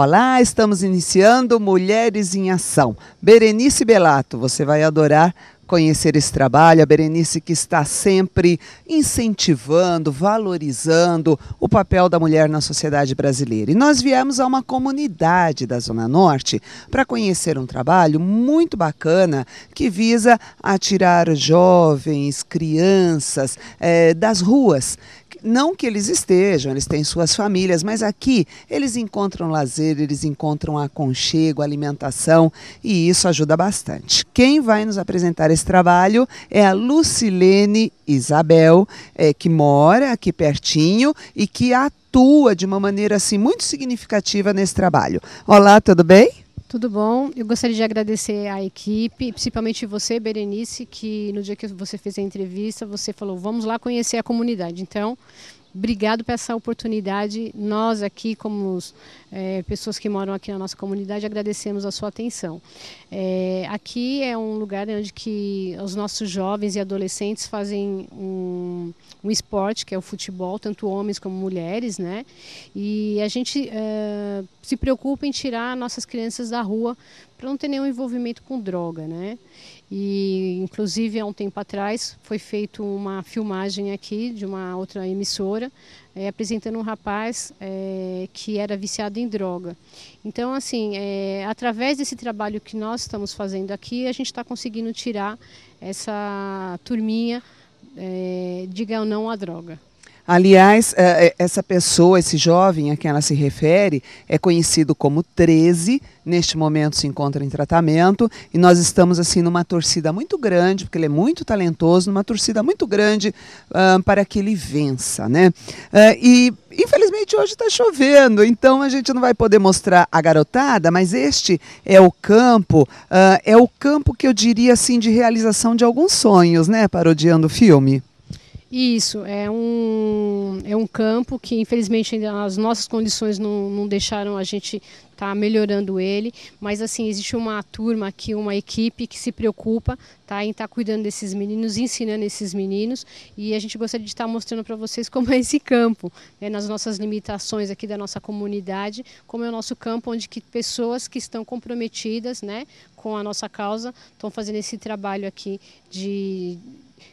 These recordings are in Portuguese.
Olá, estamos iniciando Mulheres em Ação. Berenice Belato, você vai adorar conhecer esse trabalho. A Berenice que está sempre incentivando, valorizando o papel da mulher na sociedade brasileira. E nós viemos a uma comunidade da Zona Norte para conhecer um trabalho muito bacana que visa atirar jovens, crianças é, das ruas não que eles estejam, eles têm suas famílias, mas aqui eles encontram lazer, eles encontram aconchego, alimentação e isso ajuda bastante. Quem vai nos apresentar esse trabalho é a Lucilene Isabel, é, que mora aqui pertinho e que atua de uma maneira assim muito significativa nesse trabalho. Olá, tudo bem? Tudo bom. Eu gostaria de agradecer à equipe, principalmente você, Berenice, que no dia que você fez a entrevista, você falou, vamos lá conhecer a comunidade. Então, obrigado por essa oportunidade. Nós aqui, como é, pessoas que moram aqui na nossa comunidade, agradecemos a sua atenção. É, aqui é um lugar onde que os nossos jovens e adolescentes fazem um, um esporte, que é o futebol, tanto homens como mulheres, né? E a gente é, se preocupa em tirar nossas crianças da rua, para não ter nenhum envolvimento com droga, né? E inclusive há um tempo atrás foi feita uma filmagem aqui de uma outra emissora é, apresentando um rapaz é, que era viciado em droga. Então, assim, é, através desse trabalho que nós estamos fazendo aqui, a gente está conseguindo tirar essa turminha, diga ou não à droga. Aliás, é, é, essa pessoa, esse jovem a quem ela se refere, é conhecido como 13, neste momento se encontra em tratamento e nós estamos assim numa torcida muito grande, porque ele é muito talentoso, numa torcida muito grande uh, para que ele vença, né? Uh, e infelizmente hoje está chovendo, então a gente não vai poder mostrar a garotada, mas este é o campo, uh, é o campo que eu diria assim de realização de alguns sonhos, né? Parodiando o filme. Isso, é um, é um campo que infelizmente as nossas condições não, não deixaram a gente estar tá melhorando ele, mas assim, existe uma turma aqui, uma equipe que se preocupa tá, em estar tá cuidando desses meninos, ensinando esses meninos, e a gente gostaria de estar tá mostrando para vocês como é esse campo, né, nas nossas limitações aqui da nossa comunidade, como é o nosso campo onde que pessoas que estão comprometidas né, com a nossa causa estão fazendo esse trabalho aqui de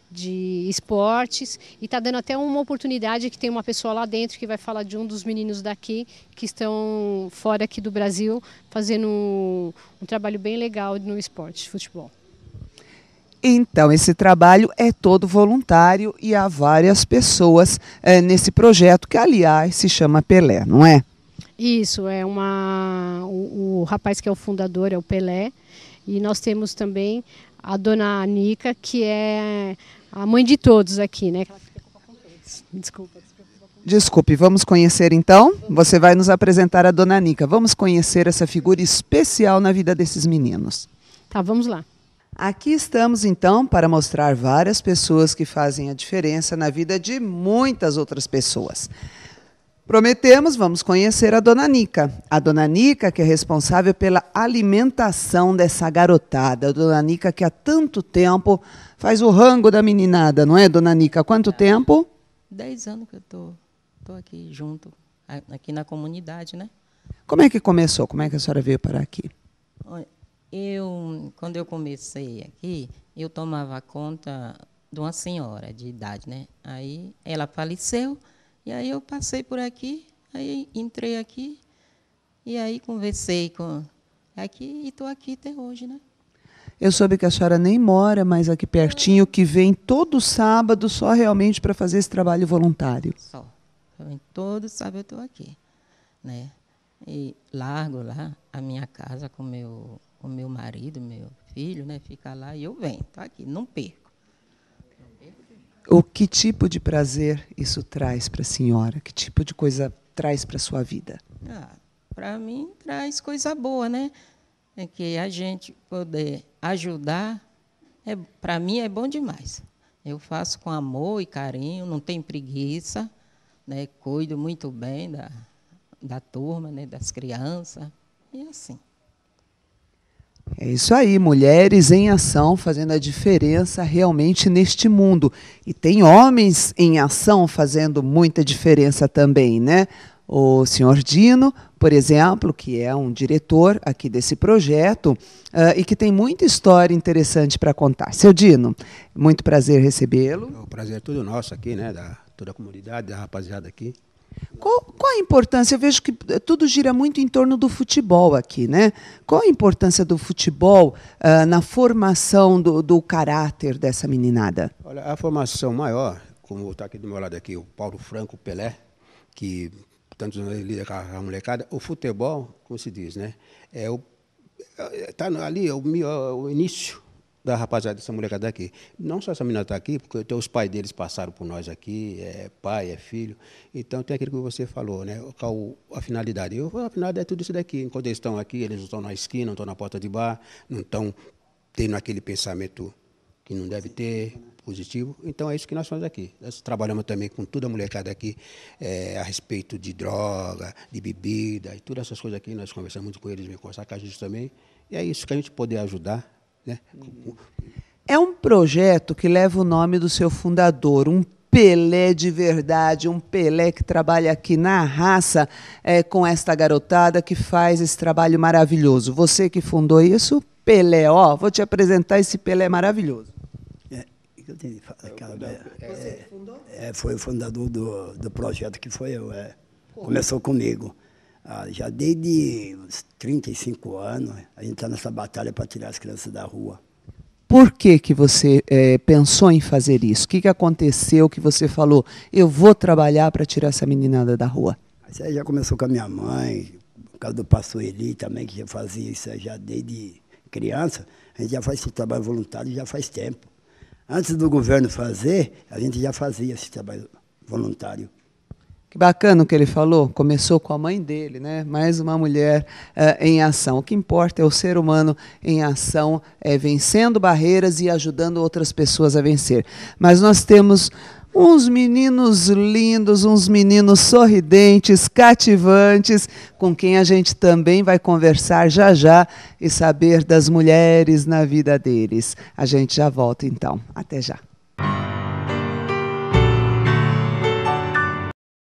de esportes e está dando até uma oportunidade que tem uma pessoa lá dentro que vai falar de um dos meninos daqui que estão fora aqui do Brasil fazendo um, um trabalho bem legal no esporte, futebol. Então, esse trabalho é todo voluntário e há várias pessoas é, nesse projeto, que aliás se chama Pelé, não é? Isso, é uma. O, o rapaz que é o fundador é o Pelé. E nós temos também a dona Nica, que é a mãe de todos aqui, né? Ela fica com a todos. Desculpa. Desculpe, vamos conhecer então? Você vai nos apresentar a dona Nica. Vamos conhecer essa figura especial na vida desses meninos. Tá, vamos lá. Aqui estamos então para mostrar várias pessoas que fazem a diferença na vida de muitas outras pessoas. Prometemos, vamos conhecer a dona Nica. A dona Nica, que é responsável pela alimentação dessa garotada. A dona Nica, que há tanto tempo faz o rango da meninada, não é, dona Nica? Há quanto é, tempo? Dez anos que eu estou tô, tô aqui junto, aqui na comunidade, né? Como é que começou? Como é que a senhora veio parar aqui? Eu, quando eu comecei aqui, eu tomava conta de uma senhora de idade, né? Aí ela faleceu. E aí eu passei por aqui, aí entrei aqui, e aí conversei com aqui e estou aqui até hoje, né? Eu soube que a senhora nem mora mais aqui pertinho, que vem todo sábado só realmente para fazer esse trabalho voluntário. Só. vem todo sábado eu estou aqui, né? E largo lá a minha casa com meu, o meu marido, meu filho, né? Fica lá e eu venho, estou aqui, não perco. O que tipo de prazer isso traz para a senhora? Que tipo de coisa traz para a sua vida? Ah, para mim, traz coisa boa, né? É que a gente poder ajudar, é, para mim, é bom demais. Eu faço com amor e carinho, não tenho preguiça, né? cuido muito bem da, da turma, né? das crianças, e assim. É isso aí, mulheres em ação fazendo a diferença realmente neste mundo. E tem homens em ação fazendo muita diferença também, né? O senhor Dino, por exemplo, que é um diretor aqui desse projeto uh, e que tem muita história interessante para contar. Seu Dino, muito prazer recebê-lo. O é prazer é todo nosso aqui, né? Da toda a comunidade, da rapaziada aqui. Qual, qual, a importância? Eu vejo que tudo gira muito em torno do futebol aqui, né? Qual a importância do futebol uh, na formação do, do, caráter dessa meninada? Olha, a formação maior, como está aqui do meu lado aqui, o Paulo Franco, Pelé, que tanto lida com a molecada, o futebol, como se diz, né? É o, é, tá ali, é o, o início da rapaziada, dessa molecada aqui. Não só essa menina está aqui, porque então, os pais deles passaram por nós aqui, é pai, é filho. Então tem aquilo que você falou, né? Qual a finalidade? Eu, a finalidade é tudo isso daqui. Enquanto eles estão aqui, eles não estão na esquina, não estão na porta de bar, não estão tendo aquele pensamento que não deve ter, positivo. Então é isso que nós fazemos aqui. Nós trabalhamos também com toda a molecada aqui é, a respeito de droga, de bebida e todas essas coisas aqui. Nós conversamos muito com eles, conversar com a gente também. E é isso que a gente poder ajudar né? É um projeto que leva o nome do seu fundador, um Pelé de verdade, um Pelé que trabalha aqui na raça é, com esta garotada que faz esse trabalho maravilhoso. Você que fundou isso, Pelé, ó, vou te apresentar esse Pelé maravilhoso. É, eu tenho falar, é, Você que fundou? É, é, foi o fundador do, do projeto que foi eu. É. Começou comigo. Ah, já desde uns 35 anos, a gente está nessa batalha para tirar as crianças da rua. Por que, que você é, pensou em fazer isso? O que, que aconteceu que você falou, eu vou trabalhar para tirar essa meninada da rua? Isso aí já começou com a minha mãe, por causa do pastor Eli também, que já fazia isso já desde criança. A gente já faz esse trabalho voluntário já faz tempo. Antes do governo fazer, a gente já fazia esse trabalho voluntário. Que bacana o que ele falou. Começou com a mãe dele, né? Mais uma mulher uh, em ação. O que importa é o ser humano em ação, é, vencendo barreiras e ajudando outras pessoas a vencer. Mas nós temos uns meninos lindos, uns meninos sorridentes, cativantes, com quem a gente também vai conversar já já e saber das mulheres na vida deles. A gente já volta então. Até já.